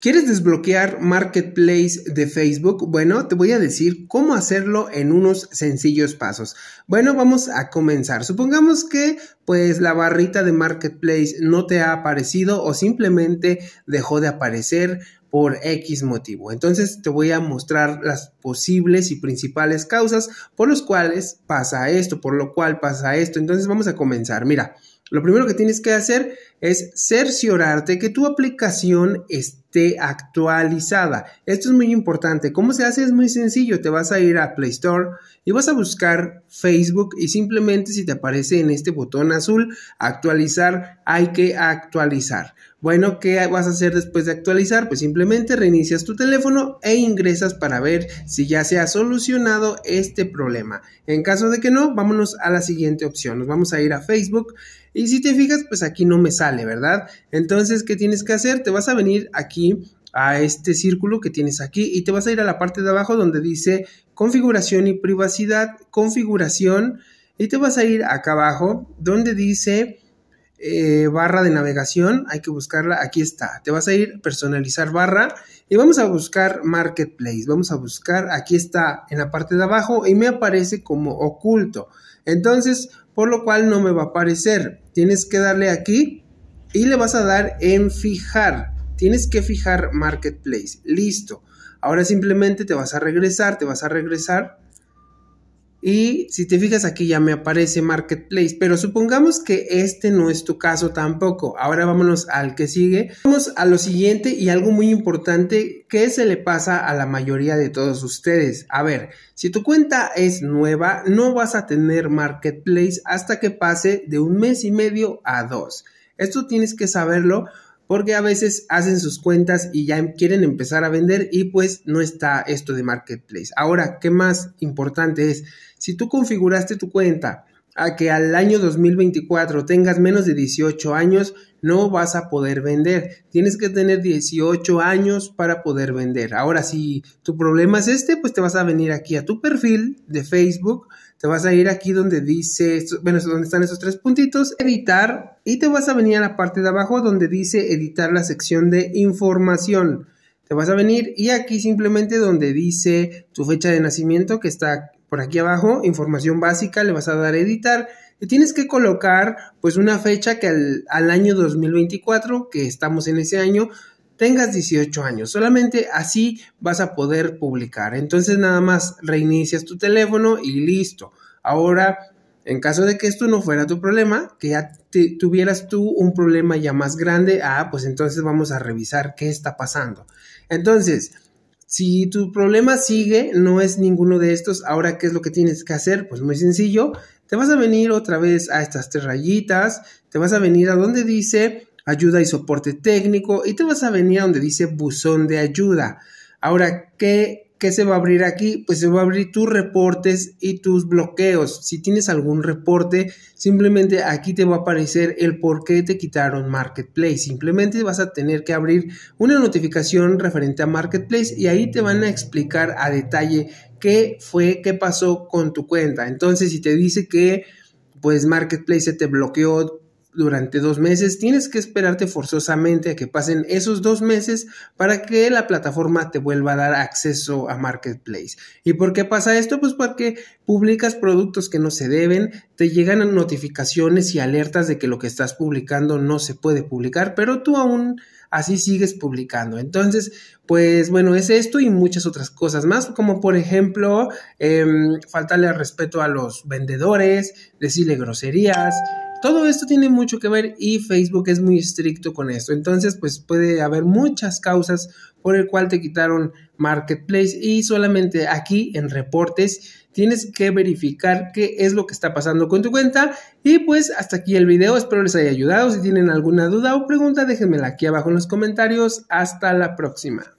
¿Quieres desbloquear Marketplace de Facebook? Bueno, te voy a decir cómo hacerlo en unos sencillos pasos. Bueno, vamos a comenzar. Supongamos que pues la barrita de Marketplace no te ha aparecido o simplemente dejó de aparecer por X motivo. Entonces te voy a mostrar las posibles y principales causas por los cuales pasa esto, por lo cual pasa esto. Entonces vamos a comenzar. Mira, lo primero que tienes que hacer es cerciorarte que tu aplicación esté actualizada. Esto es muy importante. ¿Cómo se hace? Es muy sencillo. Te vas a ir a Play Store y vas a buscar Facebook y simplemente si te aparece en este botón azul, actualizar, hay que actualizar. Bueno, ¿qué vas a hacer después de actualizar? Pues simplemente reinicias tu teléfono e ingresas para ver si ya se ha solucionado este problema. En caso de que no, vámonos a la siguiente opción. Nos vamos a ir a Facebook y si te fijas, pues aquí no me sale ¿verdad? Entonces, ¿qué tienes que hacer? Te vas a venir aquí a este círculo que tienes aquí y te vas a ir a la parte de abajo donde dice configuración y privacidad, configuración y te vas a ir acá abajo donde dice eh, barra de navegación, hay que buscarla, aquí está, te vas a ir personalizar barra y vamos a buscar marketplace, vamos a buscar, aquí está en la parte de abajo y me aparece como oculto, entonces por lo cual no me va a aparecer, tienes que darle aquí y le vas a dar en fijar. Tienes que fijar marketplace. Listo. Ahora simplemente te vas a regresar, te vas a regresar. Y si te fijas aquí ya me aparece marketplace, pero supongamos que este no es tu caso tampoco. Ahora vámonos al que sigue. Vamos a lo siguiente y algo muy importante que se le pasa a la mayoría de todos ustedes. A ver, si tu cuenta es nueva, no vas a tener marketplace hasta que pase de un mes y medio a dos. Esto tienes que saberlo porque a veces hacen sus cuentas y ya em, quieren empezar a vender y pues no está esto de marketplace. Ahora, ¿qué más importante es? Si tú configuraste tu cuenta a que al año 2024 tengas menos de 18 años, no vas a poder vender. Tienes que tener 18 años para poder vender. Ahora, si tu problema es este, pues te vas a venir aquí a tu perfil de Facebook te vas a ir aquí donde dice, bueno, donde están esos tres puntitos, editar, y te vas a venir a la parte de abajo donde dice editar la sección de información. Te vas a venir y aquí simplemente donde dice tu fecha de nacimiento, que está por aquí abajo, información básica, le vas a dar a editar. Y tienes que colocar pues una fecha que al año 2024, que estamos en ese año, tengas 18 años. Solamente así vas a poder publicar. Entonces nada más reinicias tu teléfono y listo. Ahora, en caso de que esto no fuera tu problema, que ya tuvieras tú un problema ya más grande, ah, pues entonces vamos a revisar qué está pasando. Entonces, si tu problema sigue, no es ninguno de estos, ahora qué es lo que tienes que hacer? Pues muy sencillo, te vas a venir otra vez a estas tres rayitas, te vas a venir a donde dice ayuda y soporte técnico y te vas a venir a donde dice buzón de ayuda. Ahora, ¿qué, ¿qué se va a abrir aquí? Pues se va a abrir tus reportes y tus bloqueos. Si tienes algún reporte, simplemente aquí te va a aparecer el por qué te quitaron Marketplace. Simplemente vas a tener que abrir una notificación referente a Marketplace y ahí te van a explicar a detalle qué fue, qué pasó con tu cuenta. Entonces, si te dice que pues Marketplace se te bloqueó durante dos meses, tienes que esperarte forzosamente a que pasen esos dos meses para que la plataforma te vuelva a dar acceso a Marketplace. ¿Y por qué pasa esto? Pues porque publicas productos que no se deben, te llegan notificaciones y alertas de que lo que estás publicando no se puede publicar, pero tú aún así sigues publicando. Entonces, pues bueno, es esto y muchas otras cosas más, como por ejemplo, em, faltarle respeto a los vendedores, decirle groserías, todo esto tiene mucho que ver y Facebook es muy estricto con esto. Entonces, pues puede haber muchas causas por el cual te quitaron Marketplace y solamente aquí en reportes tienes que verificar qué es lo que está pasando con tu cuenta. Y pues hasta aquí el video, espero les haya ayudado. Si tienen alguna duda o pregunta, déjenmela aquí abajo en los comentarios. Hasta la próxima.